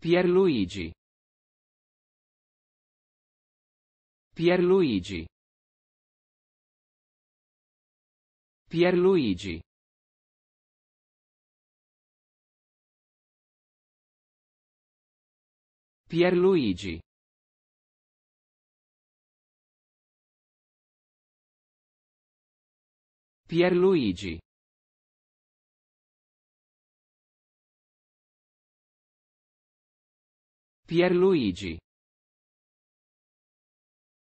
Pierluigi Pierluigi Pierluigi Pierluigi Pierluigi Pierluigi